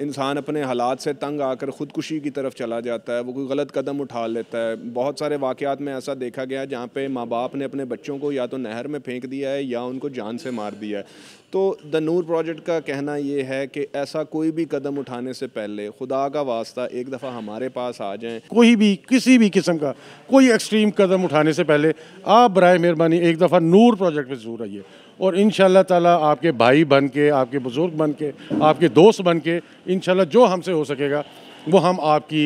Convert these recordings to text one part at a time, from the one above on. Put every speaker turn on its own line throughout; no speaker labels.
इंसान अपने हालात से तंग आकर ख़ुदकुशी की तरफ चला जाता है वो कोई गलत कदम उठा लेता है बहुत सारे वाक़ात में ऐसा देखा गया है जहाँ पे माँ बाप ने अपने बच्चों को या तो नहर में फेंक दिया है या उनको जान से मार दिया है तो द नूर प्रोजेक्ट का कहना ये है कि ऐसा कोई भी कदम उठाने से पहले खुदा का वास्ता एक दफ़ा हमारे पास आ जाए
कोई भी किसी भी किस्म का कोई एक्सट्रीम कदम उठाने से पहले आप बर मेहरबानी एक दफ़ा नूर प्रोजेक्ट पर ज़रूर आइए और इन ताला आपके भाई बन के आपके बुज़ुर्ग बन के आपके दोस्त बन के इन जो हमसे हो सकेगा वो हम आपकी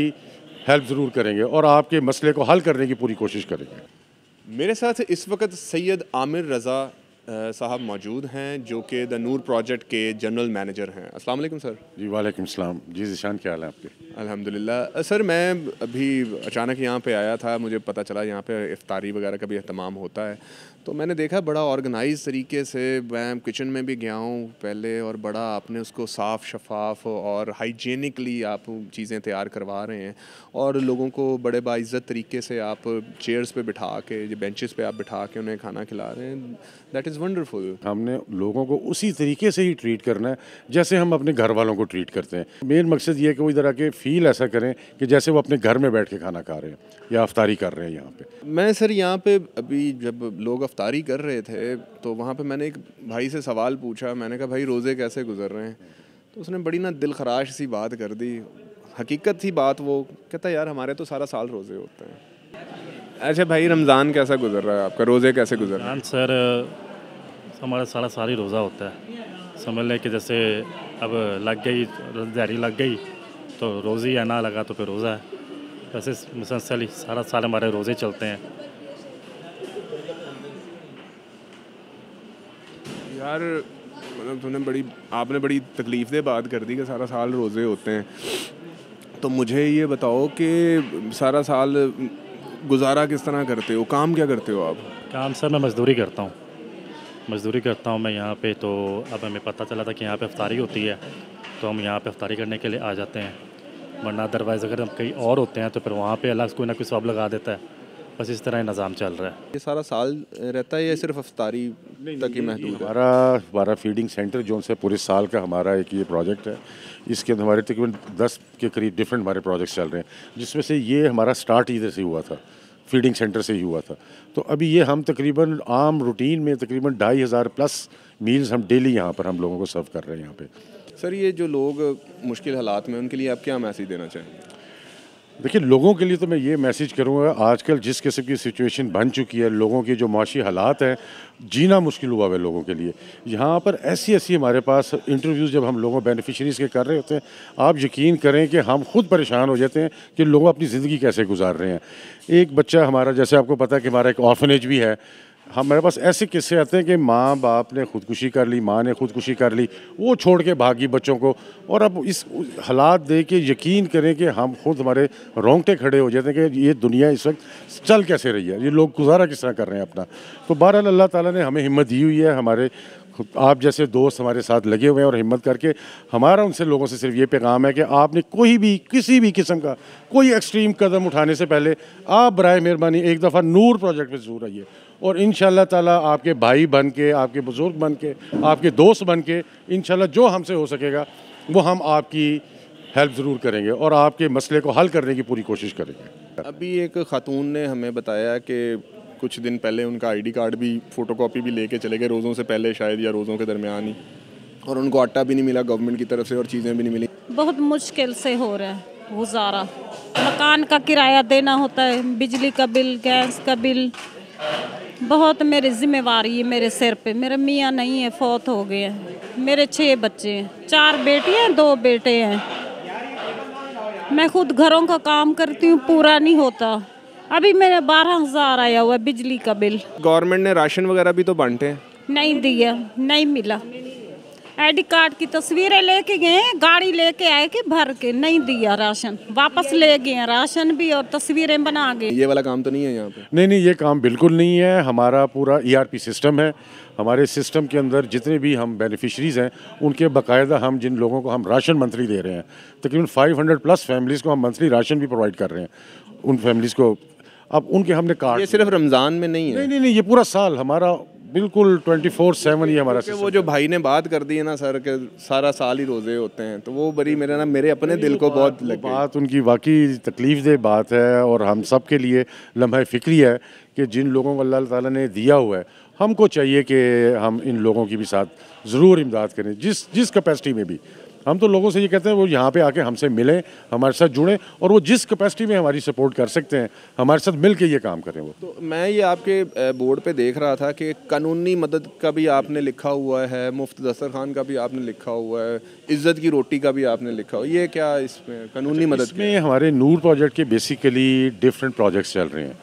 हेल्प ज़रूर करेंगे और आपके मसले को हल करने की पूरी कोशिश करेंगे मेरे साथ इस वक्त
सैयद आमिर रज़ा साहब मौजूद हैं जो कि द नूर प्रोजेक्ट के जनरल मैनेजर हैं अस्सलाम वालेकुम सर जी वालेकुम
सलाम जी जीशान क्या हाल है आपके
अल्हम्दुलिल्लाह सर मैं अभी अचानक यहाँ पे आया था मुझे पता चला यहाँ पे इफ्तारी वगैरह का भी अहतमाम होता है तो मैंने देखा बड़ा ऑर्गेनाइज तरीके से मैं किचन में भी गया हूँ पहले और बड़ा आपने उसको साफ़ शफाफ और हाइजीनिकली आप चीज़ें तैयार करवा रहे हैं और लोगों को बड़े बाइज़त तरीके से आप चेयर्स पे बिठा के बेंचेस पे आप बिठा के उन्हें खाना खिला रहे हैं दैट इज़
वंडरफुल हमने लोगों को उसी तरीके से ही ट्रीट करना है जैसे हम अपने घर वालों को ट्रीट करते हैं मेन मकसद ये है कि वो इधर आके फील ऐसा करें कि जैसे वो अपने घर में बैठ के खाना खा रहे हैं या अफ्तारी कर रहे हैं यहाँ पे
मैं सर यहाँ पे अभी जब लोग अफ्तारी कर रहे थे तो वहाँ पे मैंने एक भाई से सवाल पूछा मैंने कहा भाई रोज़े कैसे गुजर रहे हैं तो उसने बड़ी ना दिल खराश सी बात कर दी हकीकत सी बात वो कहता यार हमारे तो सारा साल रोज़े होते हैं अच्छा भाई रमज़ान कैसा गुजर रहा है आपका रोज़े कैसे गुजर रहा है
सर हमारा सारा साल ही रोज़ा होता है समझ लें कि जैसे अब लग गई जहरी लग गई तो रोज़ी या ना लगा तो फिर रोज़ा है वैसे मुसलसल सारा साल हमारे रोज़े चलते हैं
यार मतलब तुमने बड़ी आपने बड़ी तकलीफ दे बात कर दी कि सारा साल रोज़े होते हैं तो मुझे ये बताओ कि सारा साल
गुजारा किस तरह करते हो काम क्या करते हो आप काम सर मैं मजदूरी करता हूँ मजदूरी करता हूँ मैं यहाँ पे तो अब हमें पता चला था कि यहाँ पे अफ्तारी होती है तो हम यहाँ पे अफ्तारी करने के लिए आ जाते हैं वरना अदरवाइज़ अगर हम कहीं और होते हैं तो फिर वहाँ पर अलग कोई ना कोई सब लगा देता है बस इस तरह निज़ाम चल रहा है
ये सारा साल रहता है या सिर्फ अफ्तारी तक ही महदूद
हमारा हमारा फीडिंग सेंटर जो से पूरे साल का हमारा एक ये प्रोजेक्ट है इसके अंदर हमारे तकरीबन दस के करीब डिफरेंट हमारे प्रोजेक्ट्स चल रहे हैं जिसमें से ये हमारा स्टार्ट इधर से हुआ था फीडिंग सेंटर से ही हुआ था तो अभी ये हम तकरीबन आम रूटीन में तकरीबन ढाई हज़ार प्लस मील्स हम डेली यहाँ पर हम लोगों को सर्व कर रहे हैं यहाँ पर
सर ये जो लोग मुश्किल हालात में उनके लिए आप क्या मैसेज देना चाहेंगे
देखिए लोगों के लिए तो मैं ये मैसेज करूँगा आजकल जिस किस्म की सिचुएशन बन चुकी है लोगों के जो माशी हालात हैं जीना मुश्किल हुआ है लोगों के लिए यहाँ पर ऐसी ऐसी हमारे पास इंटरव्यूज़ जब हम लोगों बेनिफिशरीज़ के कर रहे होते हैं आप यकीन करें कि हम खुद परेशान हो जाते हैं कि लोग अपनी ज़िंदगी कैसे गुजार रहे हैं एक बच्चा हमारा जैसे आपको पता है कि हमारा एक ऑर्फनेज भी है हमारे हाँ, पास ऐसे किस्से आते हैं कि माँ बाप ने खुदकुशी कर ली माँ ने खुदकुशी कर ली वो छोड़ के भागी बच्चों को और अब इस हालात दे के यकीन करें कि हम खुद हमारे रोंगटे खड़े हो जाते हैं कि ये दुनिया इस वक्त चल कैसे रही है ये लोग गुजारा किस तरह कर रहे हैं अपना तो बहरहाल अल्लाह ताला ने हमें हिम्मत दी हुई है हमारे आप जैसे दोस्त हमारे साथ लगे हुए हैं और हिम्मत करके हमारा उनसे लोगों से सिर्फ ये पैगाम है कि आपने कोई भी किसी भी किस्म का कोई एक्सट्रीम कदम उठाने से पहले आप बर मेहरबानी एक दफ़ा नूर प्रोजेक्ट पर ज़रूर आइए और इन ताला आपके भाई बन के आपके बुज़ुर्ग बन के आपके दोस्त बन के इन जो हमसे हो सकेगा वो हम आपकी हेल्प ज़रूर करेंगे और आपके मसले को हल करने की पूरी कोशिश करेंगे अभी एक ख़ातून
ने हमें बताया कि कुछ दिन पहले उनका आईडी कार्ड भी फ़ोटोकॉपी भी लेके चले गए रोज़ों से पहले शायद या रोज़ों के दरमियान ही और उनको आटा भी नहीं मिला गवर्नमेंट की तरफ से और चीज़ें भी नहीं मिली बहुत मुश्किल से हो रहा है गुजारा मकान का किराया देना होता है बिजली का बिल गैस का बिल बहुत मेरी जिम्मेवार है मेरे सिर पर मेरा मियाँ नहीं है फौत हो गए हैं मेरे छः बच्चे हैं चार बेटियाँ हैं दो बेटे हैं मैं खुद घरों का काम करती हूँ पूरा नहीं होता अभी मेरा बारह हजार आया हुआ बिजली का बिल गवर्नमेंट ने राशन वगैरह भी तो बांटे नहीं दिया नहीं मिला आईडी कार्ड की तस्वीरें लेके गए गाड़ी लेके आए कि भर के नहीं दिया राशन वापस ले गए राशन भी और तस्वीरें बना गए ये
वाला काम तो नहीं है यहाँ पे नहीं नहीं ये काम बिल्कुल नहीं है हमारा पूरा ईआरपी e सिस्टम है हमारे सिस्टम के अंदर जितने भी हम बेनिफिशरीज़ हैं उनके बकायदा हम जिन लोगों को हम राशन मंथली दे रहे हैं तकरीबन फाइव प्लस फैमिलीज़ को हम मंथली राशन भी प्रोवाइड कर रहे हैं उन फैमिलीज़ को अब उनके हमने कार्ड सिर्फ
रमज़ान में नहीं है नहीं
नहीं ये पूरा साल हमारा बिल्कुल ट्वेंटी फोर सेवन ही हमारा
वो जो भाई ने बात कर दी है ना सर के सारा साल ही रोज़े होते हैं तो वो बड़ी मेरे
ना मेरे अपने दिल को बहुत लगी बात उनकी वाकई तकलीफ दे बात है और हम सब के लिए लम्हा फ़िक्री है कि जिन लोगों को अल्लाह ताला ने दिया हुआ है हमको चाहिए कि हम इन लोगों की भी साथ ज़रूर इमदाद करें जिस जिस कैपेसिटी में भी हम तो लोगों से ये कहते हैं वो यहाँ पे आके हमसे मिलें हमारे साथ जुड़ें और वो जिस कैपेसिटी में हमारी सपोर्ट कर सकते हैं हमारे साथ मिल के ये काम करें वो तो
मैं ये आपके बोर्ड पर देख रहा था कि कानूनी मदद का भी आपने लिखा हुआ है मुफ्त खान का भी आपने लिखा हुआ है इज़्ज़त की रोटी का भी आपने लिखा हुआ ये क्या इसमें कानूनी अच्छा, मदद
में हमारे नूर प्रोजेक्ट के बेसिकली डिफरेंट प्रोजेक्ट्स चल रहे हैं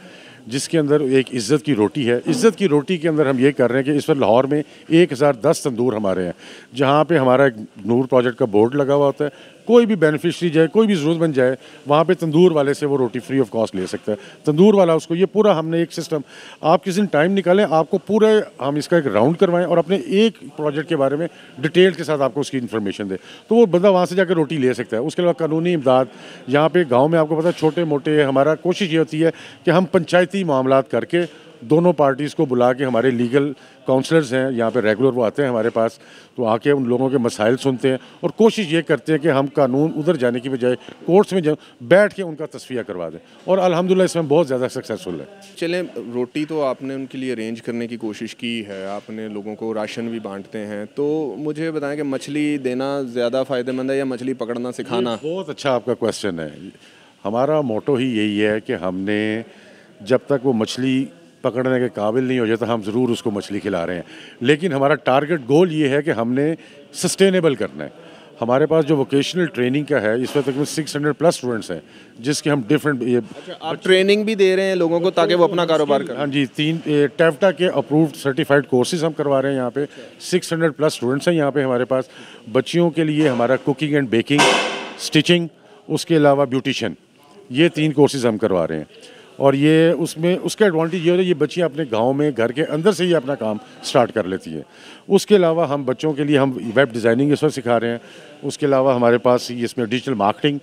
जिसके अंदर एक इज़्ज़त की रोटी है इज़्ज़त की रोटी के अंदर हम ये कर रहे हैं कि इस वक्त लाहौर में एक हज़ार दस तंदूर हमारे हैं जहाँ पे हमारा एक नूर प्रोजेक्ट का बोर्ड लगा हुआ होता है कोई भी बेनिफिशरी जाए कोई भी ज़रूरतमंद जाए वहाँ पे तंदूर वाले से वो रोटी फ्री ऑफ कॉस्ट ले सकता है तंदूर वाला उसको ये पूरा हमने एक सिस्टम आप किसी दिन टाइम निकालें आपको पूरे हम इसका एक राउंड करवाएं और अपने एक प्रोजेक्ट के बारे में डिटेल के साथ आपको उसकी इन्फॉर्मेशन दें तो वो बंदा वहाँ से जाकर रोटी ले सकता है उसके अलावा कानूनी इमदाद यहाँ पर गाँव में आपको पता छोटे मोटे हमारा कोशिश ये होती है कि हम पंचायती मामला करके दोनों पार्टीज़ को बुला के हमारे लीगल काउंसलर्स हैं यहाँ पे रेगुलर वो आते हैं हमारे पास तो आके उन लोगों के मसाइल सुनते हैं और कोशिश ये करते हैं कि हम कानून उधर जाने की बजाय कोर्ट्स में बैठ के उनका तस्वीर करवा दें और अलहमदिल्ला इसमें बहुत ज़्यादा सक्सेसफुल है
चलें रोटी तो आपने उनके लिए अरेंज करने की कोशिश की है आपने लोगों को राशन भी बांटते हैं तो मुझे बताएं कि मछली देना ज़्यादा फ़ायदेमंद है या मछली पकड़ना
सिखाना बहुत अच्छा आपका क्वेश्चन है हमारा मोटो ही यही है कि हमने जब तक वो मछली पकड़ने के काबिल नहीं हो जाता तो हम ज़रूर उसको मछली खिला रहे हैं लेकिन हमारा टारगेट गोल ये है कि हमने सस्टेनेबल करना है हमारे पास जो वोकेशनल ट्रेनिंग का है इस वक्त तकरीबन 600 प्लस स्टूडेंट्स हैं जिसके हम डिफरेंट ये अच्छा, आप ट्रेनिंग भी दे रहे हैं लोगों को ताकि वो अपना कारोबार करें हाँ जी तीन टेफ्टा के अप्रूव्ड सर्टिफाइड कोर्सेज हम करवा रहे हैं यहाँ पे 600 प्लस स्टूडेंट्स हैं यहाँ पे हमारे पास बच्चियों के लिए हमारा कुकिंग एंड बेकिंग स्टिचिंग उसके अलावा ब्यूटिशन ये तीन कोर्सेज हम करवा रहे हैं और ये उसमें उसका एडवांटेज ये होता है ये बच्चियाँ अपने गांव में घर के अंदर से ही अपना काम स्टार्ट कर लेती हैं उसके अलावा हम बच्चों के लिए हम वेब डिज़ाइनिंग इस सिखा रहे हैं उसके अलावा हमारे पास इसमें digital marketing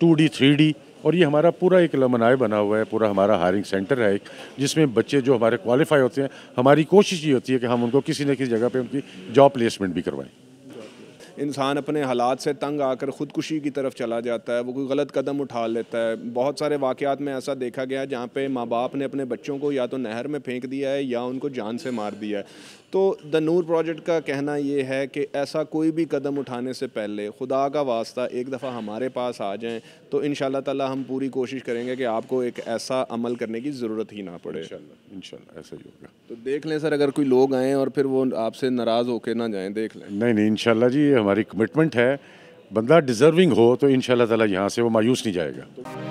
two D three D और ये हमारा पूरा एक लमनाए बना हुआ है पूरा हमारा हायरिंग सेंटर है एक जिसमें बच्चे जो हमारे क्वालिफाई होते हैं हमारी कोशिश ये होती है कि हम उनको किसी न किसी जगह पे उनकी जॉब प्लेसमेंट भी करवाएं
इंसान अपने हालात से तंग आकर ख़ुदकुशी की तरफ चला जाता है वो कोई गलत कदम उठा लेता है बहुत सारे वाक़ात में ऐसा देखा गया है जहाँ पे माँ बाप ने अपने बच्चों को या तो नहर में फेंक दिया है या उनको जान से मार दिया है तो द नूर प्रोजेक्ट का कहना ये है कि ऐसा कोई भी कदम उठाने से पहले खुदा का वास्ता एक दफ़ा हमारे पास आ जाएँ तो इन ताला हम पूरी कोशिश करेंगे कि आपको एक ऐसा अमल करने की ज़रूरत ही ना पड़े इन ऐसा ही होगा तो देख लें सर अगर कोई लोग आएँ और फिर वो
आपसे नाराज़ होकर ना जाएँ देख लें नहीं नहीं इन जी हमारे हमारी कमिटमेंट है बंदा डिज़र्विंग हो तो इन ताला यहाँ से वो मायूस नहीं जाएगा